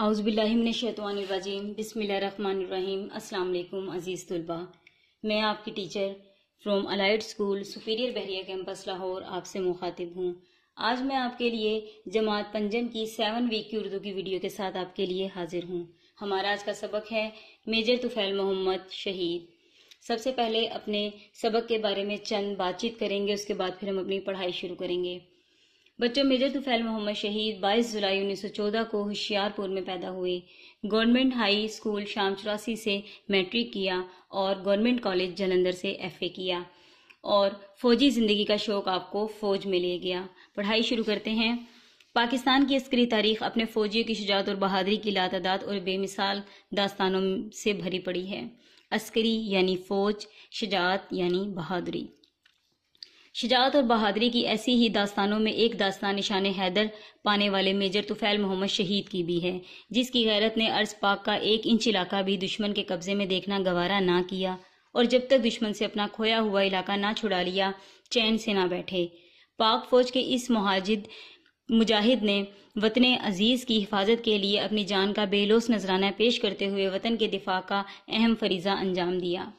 आउज़बिल्लिमिनशैतवानरजीम बिसमीम अल्लाम अज़ीज़ तलबा मैं आपकी teacher from Allied School Superior Bahria campus Lahore आपसे मुखातिब हूँ आज मैं आपके लिए जमात पंजम की सेवन वीक की उर्दू की वीडियो के साथ आपके लिए हाजिर हूँ हमारा आज का सबक है मेजर तुफैल मोहम्मद शहीद सबसे पहले अपने सबक के बारे में चंद बातचीत करेंगे उसके बाद फिर हम अपनी पढ़ाई शुरू करेंगे बच्चों मेजर तुफैल मोहम्मद शहीद 22 जुलाई 1914 को होशियारपुर में पैदा हुए गवर्नमेंट हाई स्कूल शाम चौरासी से मैट्रिक किया और गवर्नमेंट कॉलेज जलंधर से एफए किया और फौजी ज़िंदगी का शौक आपको फौज में ले गया पढ़ाई शुरू करते हैं पाकिस्तान की अस्करी तारीख अपने फौजियों की शुजात और बहादरी की लातादात और बेमिसाल दास्तानों से भरी पड़ी है अस्करी यानी फौज शुजात यानी बहादुरी शिजात और बहादरी की ऐसी ही दास्तानों में एक दास्तान निशान हैदर पाने वाले मेजर तुफैल मोहम्मद शहीद की भी है जिसकी गैरत ने अर्ज पाक का एक इंच इलाका भी दुश्मन के कब्जे में देखना गवारा ना किया और जब तक दुश्मन से अपना खोया हुआ इलाका ना छुड़ा लिया चैन से ना बैठे पाक फौज के इस महाजिद मुजाहिद ने वतन अजीज़ की हिफाजत के लिए अपनी जान का बेलोस नजराना पेश करते हुए वतन के दिफा का अहम फरीजा अंजाम दिया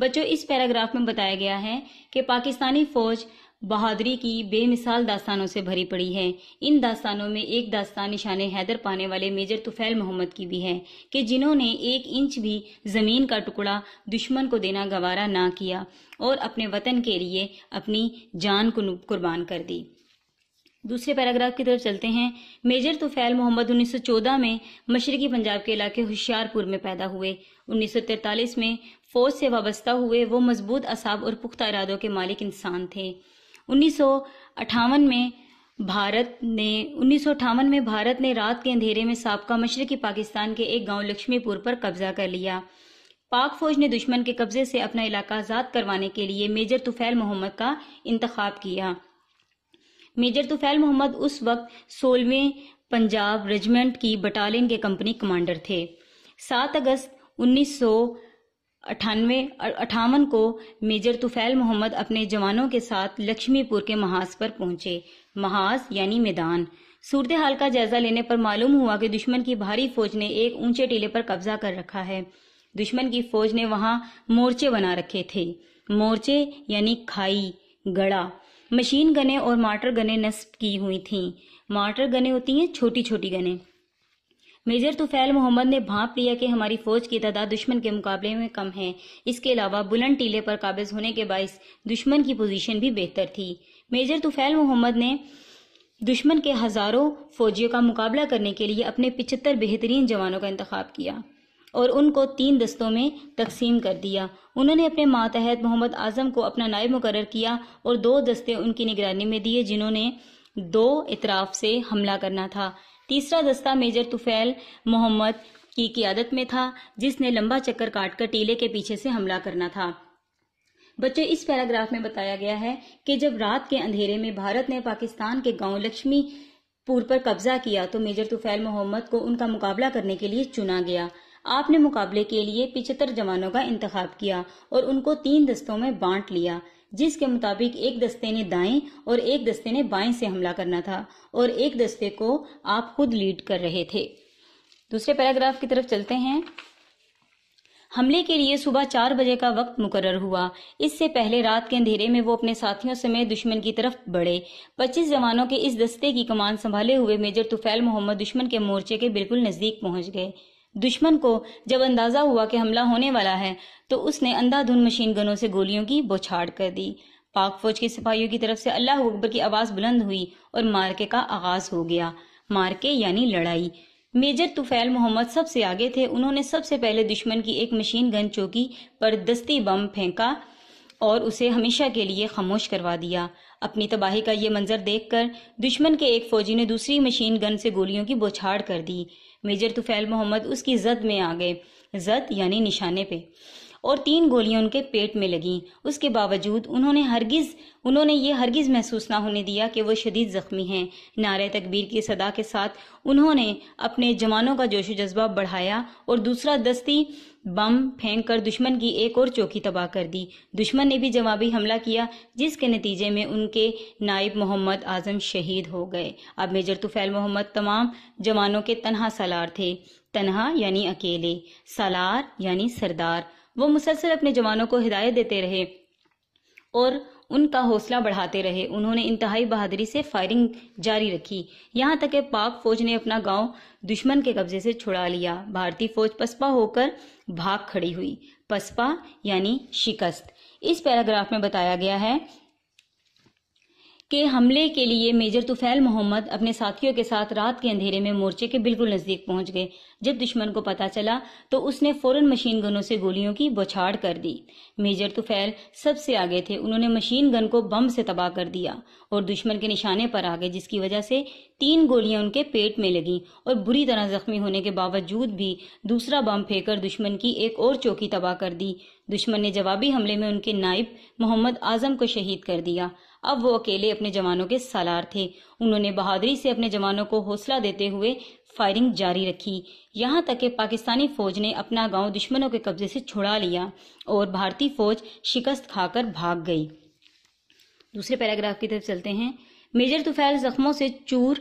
बच्चों इस पैराग्राफ में बताया गया है कि पाकिस्तानी फौज बहादुरी की बेमिसाल दास्तानों से भरी पड़ी है इन दास्तानों में एक दास्तान निशाने हैदर पाने वाले मेजर तुफैल मोहम्मद की भी है कि जिन्होंने एक इंच भी जमीन का टुकड़ा दुश्मन को देना गवारा ना किया और अपने वतन के लिए अपनी जान को कुर्बान कर दी दूसरे पैराग्राफ की तरफ चलते हैं मेजर तुफैल मोहम्मद 1914 में मशरकी पंजाब के इलाके होशियारपुर में पैदा हुए 1943 में फौज से वाबस्ता हुए वो मजबूत असाब और पुख्ता इरादों के मालिक इंसान थे उन्नीस में भारत ने उन्नीस में भारत ने रात के अंधेरे में सबका मशरकी पाकिस्तान के एक गांव लक्ष्मीपुर पर कब्जा कर लिया पाक फौज ने दुश्मन के कब्जे से अपना इलाका आज़ाद करवाने के लिए मेजर तुफैल मोहम्मद का इंतखब किया मेजर तुफैल मोहम्मद उस वक्त सोलहवें पंजाब रेजिमेंट की बटालियन के कंपनी कमांडर थे सात अगस्त उन्नीस अठानवे अठावन को मेजर तुफैल मोहम्मद अपने जवानों के साथ लक्ष्मीपुर के महाज पर पहुंचे महाज यानी मैदान सूरत हाल का जायजा लेने पर मालूम हुआ कि दुश्मन की भारी फौज ने एक ऊंचे टीले पर कब्जा कर रखा है दुश्मन की फौज ने वहां मोर्चे बना रखे थे मोर्चे यानी खाई गड़ा मशीन गने और मार्टर गने नस्ब की हुई थी मार्टर गने होती हैं छोटी छोटी गने मेजर तुफैल मोहम्मद ने भाप लिया कि हमारी फौज की तादाद दुश्मन के मुकाबले में कम है इसके अलावा बुलंद टीले पर काबिज होने के बायस दुश्मन की पोजीशन भी बेहतर थी मेजर तुफैल मोहम्मद ने दुश्मन के हजारों फौजियों का मुकाबला करने के लिए अपने पिचहत्तर बेहतरीन जवानों का इंतखब किया और उनको तीन दस्तों में तकसीम कर दिया उन्होंने अपने मातहत मोहम्मद आजम को अपना नायब मुकर किया और दो दस्ते उनकी निगरानी में दिए जिन्होंने दो इतराफ से हमला करना था तीसरा दस्ता मेजर तुफैल मोहम्मद की क्यादत में था जिसने लंबा चक्कर काटकर टीले के पीछे से हमला करना था बच्चों इस पैराग्राफ में बताया गया है कि जब रात के अंधेरे में भारत ने पाकिस्तान के गांव लक्ष्मीपुर पर कब्जा किया तो मेजर तुफैल मोहम्मद को उनका मुकाबला करने के लिए चुना गया आपने मुकाबले के लिए पिछहत्तर जवानों का इंतखाब किया और उनको तीन दस्तों में बांट लिया जिसके मुताबिक एक दस्ते ने दाएं और एक दस्ते ने बाएं से हमला करना था और एक दस्ते को आप खुद लीड कर रहे थे दूसरे पैराग्राफ की तरफ चलते हैं हमले के लिए सुबह चार बजे का वक्त मुकर्र हुआ इससे पहले रात के अंधेरे में वो अपने साथियों समेत दुश्मन की तरफ बढ़े 25 जवानों के इस दस्ते की कमान संभाले हुए मेजर तुफैल मोहम्मद दुश्मन के मोर्चे के बिल्कुल नजदीक पहुंच गए दुश्मन को जब अंदाजा हुआ कि हमला होने वाला है तो उसने अंधाधुन मशीन गनों से गोलियों की बौछाड़ कर दी पाक फौज के सिपाहियों की तरफ से अल्लाह अकबर की आवाज बुलंद हुई और मार्के का आगाज हो गया मार्के यानी लड़ाई मेजर तुफैल मोहम्मद सबसे आगे थे उन्होंने सबसे पहले दुश्मन की एक मशीन गन चौकी पर दस्ती बम फेंका और उसे हमेशा के लिए खामोश करवा दिया अपनी तबाही का ये मंजर देखकर दुश्मन के एक फौजी ने दूसरी मशीन गन से गोलियों की बौछाड़ कर दी मेजर तुफैल मोहम्मद उसकी जद में आ गए जद यानी निशाने पे और तीन गोलियां उनके पेट में लगी उसके बावजूद उन्होंने हरगिज उन्होंने ये हरगिज महसूस ना होने दिया कि वो शदीद जख्मी हैं नारे तकबीर की सदा के साथ उन्होंने अपने जवानों का जोश जज्बा बढ़ाया और दूसरा दस्ती बम फेंक कर दुश्मन की एक और चौकी तबाह कर दी दुश्मन ने भी जवाबी हमला किया जिसके नतीजे में उनके नायब मोहम्मद आजम शहीद हो गए अब मेजर तुफैल मोहम्मद तमाम जवानों के तनहा सलार थे तनहा यानी अकेले सलार यानी सरदार वो मुसलसल अपने जवानों को हिदायत देते रहे और उनका हौसला बढ़ाते रहे उन्होंने इंतहाई बहादुरी से फायरिंग जारी रखी यहाँ तक कि पाक फौज ने अपना गांव दुश्मन के कब्जे से छुड़ा लिया भारतीय फौज पसपा होकर भाग खड़ी हुई पसपा यानी शिकस्त इस पैराग्राफ में बताया गया है के हमले के लिए मेजर तुफैल मोहम्मद अपने साथियों के साथ रात के अंधेरे में मोर्चे के बिल्कुल नजदीक पहुंच गए जब दुश्मन को पता चला तो उसने फौरन मशीन गनों से गोलियों की बौछाड़ कर दी मेजर तुफैल सबसे आगे थे उन्होंने मशीन गन को बम से तबाह कर दिया और दुश्मन के निशाने पर आ गए जिसकी वजह से तीन गोलियां उनके पेट में लगी और बुरी तरह जख्मी होने के बावजूद भी दूसरा बम फेंकर दुश्मन की एक और चौकी तबाह कर दी दुश्मन ने जवाबी हमले में उनके नाइब मोहम्मद आजम को शहीद कर दिया अब वो अकेले अपने जवानों के सालार थे उन्होंने बहादुरी से अपने जवानों को हौसला देते हुए फायरिंग जारी रखी यहाँ तक कि पाकिस्तानी फौज ने अपना गांव दुश्मनों के कब्जे से छुड़ा लिया और भारतीय फौज शिकस्त खाकर भाग गई दूसरे पैराग्राफ की तरफ चलते हैं मेजर तुफैल जख्मों से चूर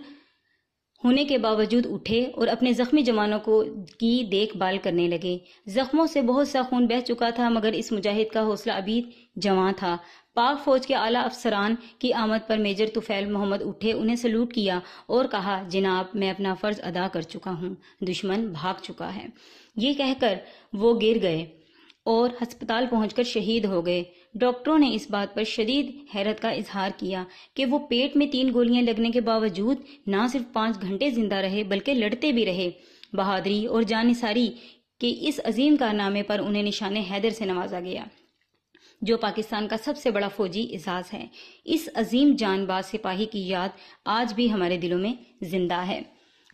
होने के बावजूद उठे और अपने जख्मी जवानों को की देखभाल करने लगे जख्मों से बहुत सा खून बह चुका था मगर इस मुजाहिद का हौसला अभी जवां था पाक फौज के आला अफसरान की आमद पर मेजर तुफैल मोहम्मद उठे उन्हें सलूट किया और कहा जनाब मैं अपना फर्ज अदा कर चुका हूँ दुश्मन भाग चुका है ये कहकर वो गिर गए और अस्पताल पहुंचकर शहीद हो गए डॉक्टरों ने इस बात पर शदीद हैरत का इजहार किया कि वो पेट में तीन गोलियां लगने के बावजूद ना सिर्फ पाँच घंटे जिंदा रहे बल्कि लड़ते भी रहे बहादरी और जानिसारी के इस अजीम कारनामे पर उन्हें निशान हैदर से नवाजा गया जो पाकिस्तान का सबसे बड़ा फौजी एजाज है इस अजीम जानबाज सिपाही की याद आज भी हमारे दिलों में जिंदा है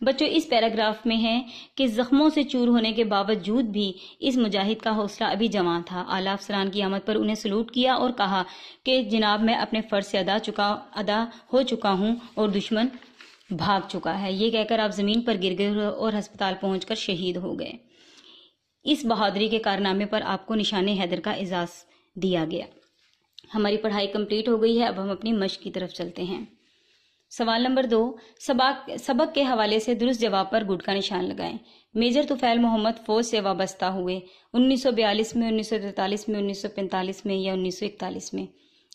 बच्चों इस पैराग्राफ में है कि जख्मों से चूर होने के बावजूद भी इस मुजाहिद का हौसला अभी जमा था आला अफसरान की आमद पर उन्हें सलूट किया और कहा कि जनाब मैं अपने फ़र्ज से अदा चुका अदा हो चुका हूँ और दुश्मन भाग चुका है ये कहकर आप ज़मीन पर गिर गए और अस्पताल पहुंचकर शहीद हो गए इस बहादुरी के कारनामे पर आपको निशान हैदर का एजाज़ दिया गया हमारी पढ़ाई कंप्लीट हो गई है अब हम अपनी मश की तरफ चलते हैं सवाल नंबर दो सबक सबक के हवाले से दुरुस्त जवाब पर गुट का निशान लगाएं मेजर तुफैल मोहम्मद फौज से वाबस्ता हुए 1942 में 1943 में 1945 में या 1941 में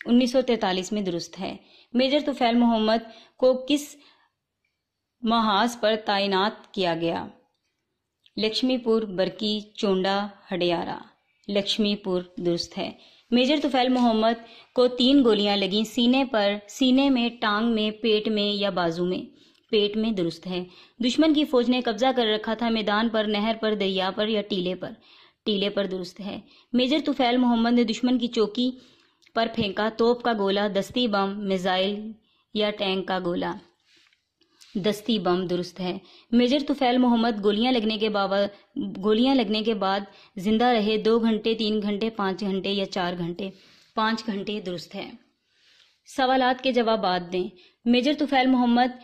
1943 में दुरुस्त है मेजर तुफैल मोहम्मद को किस महाज पर तैनात किया गया लक्ष्मीपुर बरकी चोंडा हडियारा लक्ष्मीपुर दुरुस्त है मेजर तुफैल मोहम्मद को तीन गोलियां लगी सीने पर सीने में टांग में पेट में या बाजू में पेट में दुरुस्त है दुश्मन की फौज ने कब्जा कर रखा था मैदान पर नहर पर दरिया पर या टीले पर टीले पर दुरुस्त है मेजर तुफैल मोहम्मद ने दुश्मन की चौकी पर फेंका तोप का गोला दस्ती बम मिसाइल या टैंक का गोला दस्ती बम दुरुस्त है मेजर तुफैल मोहम्मद गोलियां लगने के बाबा गोलियां लगने के बाद जिंदा रहे दो घंटे तीन घंटे पांच घंटे या चार घंटे पांच घंटे दुरुस्त है सवालात के जवाब दें मेजर तुफैल मोहम्मद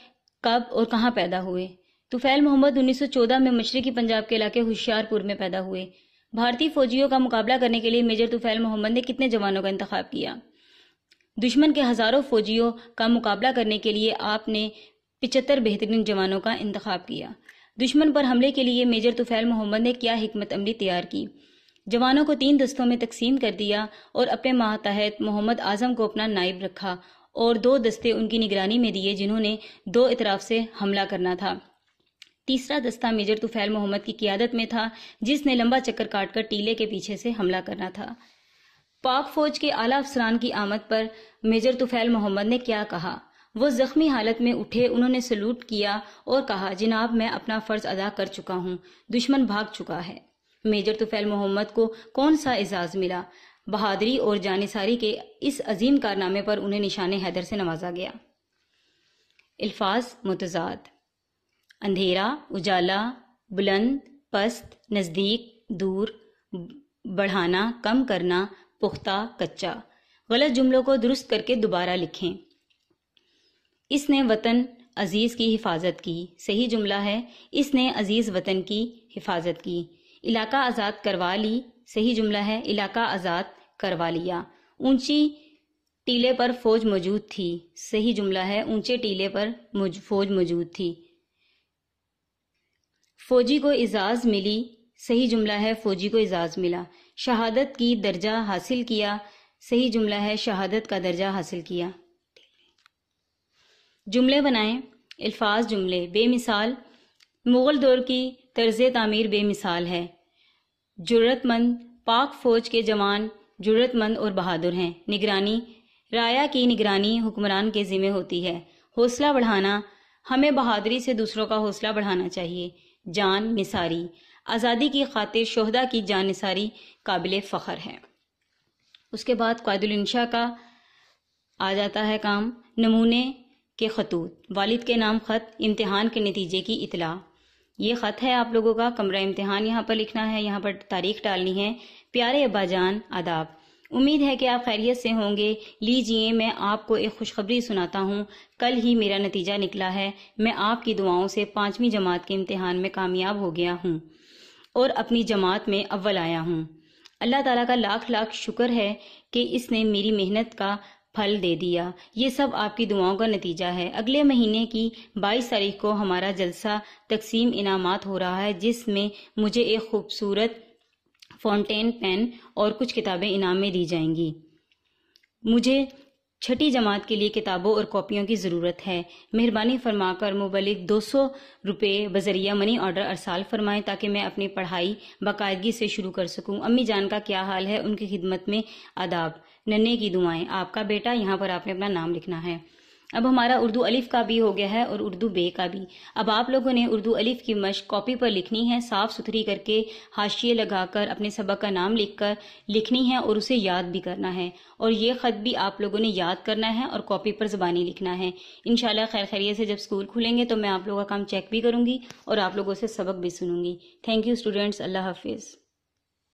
कब और कहाँ पैदा हुए तुफैल मोहम्मद 1914 में मशरकी पंजाब के इलाके होशियारपुर में पैदा हुए भारतीय फौजियों का मुकाबला करने के लिए मेजर तुफैल मोहम्मद ने कितने जवानों का इंतखा किया दुश्मन के हजारों फौजियों का मुकाबला करने के लिए आपने पिचहत्तर बेहतरीन जवानों का इंतखब किया दुश्मन पर हमले के लिए मेजर तुफैल मोहम्मद ने क्या हमत अमली तैयार की जवानों को तीन दस्तों में तकसीम कर दिया और अपने माहतहत मोहम्मद आजम को अपना नायब रखा और दो दस्ते उनकी निगरानी में दिए जिन्होंने दो इतराफ से हमला करना था तीसरा दस्ता मेजर तुफैल मोहम्मद की क्यादत में था जिसने लंबा चक्कर काटकर टीले के पीछे से हमला करना था पाक फौज के आला अफसरान की आमद पर मेजर तुफैल मोहम्मद ने क्या कहा वो जख्मी हालत में उठे उन्होंने सलूट किया और कहा जिनाब मैं अपना फर्ज अदा कर चुका हूँ दुश्मन भाग चुका है मेजर तुफैल मोहम्मद को कौन सा एजाज मिला बहादरी और जानसारी के इस अजीम कारनामे पर उन्हें निशान हैदर से नवाजा गया अल्फाज मुतजाद अंधेरा उजाला बुलंद पस्त नज़दीक दूर बढ़ाना कम करना पुख्ता कच्चा गलत जुमलों को दुरुस्त करके दोबारा लिखें इसने वतन अजीज की हिफाजत की सही जुमला है इसने अजीज वतन की हिफाजत की इलाका आज़ाद करवा ली सही जुमला है इलाका आज़ाद करवा लिया ऊंची टीले पर फौज मौजूद थी सही जुमला है ऊंचे टीले पर फौज मौजूद थी फौजी को इजाज मिली सही जुमला है फौजी को इजाज मिला शहादत की दर्जा हासिल किया सही जुमला है शहादत का दर्जा हासिल किया जुमले बनाएं अल्फाज जुमले बेमिसाल मुग़ल दौर की तर्ज तमीर बेमिसाल है जरूरतमंद पाक फ़ौज के जवान जरूरतमंद और बहादुर हैं निगरानी राया की निगरानी हुक्मरान के ज़िम्मे होती है हौसला बढ़ाना हमें बहादुरी से दूसरों का हौसला बढ़ाना चाहिए जान निसारी आज़ादी की खातिर शहदा की जान निसारी काबिल फ़ख्र है उसके बाद कायदुलनशा का आ जाता है काम नमूने के खतूत वालिद के नाम ख़त इम्तहान के नतीजे की इतला ये ख़त है आप लोगों का कमरा इम्तिहान यहाँ पर लिखना है यहाँ पर तारीख डालनी है प्यारे अब्बाजान आदाब उम्मीद है कि आप खैरियत से होंगे लीजिए मैं आपको एक खुशखबरी सुनाता हूँ कल ही मेरा नतीजा निकला है मैं आपकी दुआओं से पांचवी जमात के इम्तिहान में कामयाब हो गया हूँ और अपनी जमात में अव्वल आया हूँ अल्लाह ताला का लाख लाख शुक्र है कि इसने मेरी मेहनत का फल दे दिया ये सब आपकी दुआओं का नतीजा है अगले महीने की 22 तारीख को हमारा जलसा तकसीम इनाम हो रहा है जिसमें मुझे एक खूबसूरत फाउंटेन पेन और कुछ किताबें इनाम में दी जाएंगी मुझे छठी जमात के लिए किताबों और कॉपियों की ज़रूरत है मेहरबानी फरमा कर मुबलिक दो सौ रुपये बजरिया मनी ऑर्डर अरसाल फरमाएं ताकि मैं अपनी पढ़ाई बाकायदगी से शुरू कर सकूँ अम्मी जान का क्या हाल है उनकी खिदमत में आदाब नन्हे की दुआएं आपका बेटा यहाँ पर आपने अपना नाम लिखना है अब हमारा उर्दू अलिफ का भी हो गया है और उर्दू बे का भी अब आप लोगों ने उर्दू अलिफ की मश कॉपी पर लिखनी है साफ सुथरी करके हाशिए लगाकर अपने सबक का नाम लिखकर लिखनी है और उसे याद भी करना है और ये ख़त भी आप लोगों ने याद करना है और कॉपी पर ज़बानी लिखना है इन खैर खैरिए से जब स्कूल खुलेंगे तो मैं आप लोगों का काम चेक भी करूँगी और आप लोगों से सबक भी सुनूंगी थैंक यू स्टूडेंट्स अल्लाह हाफिज़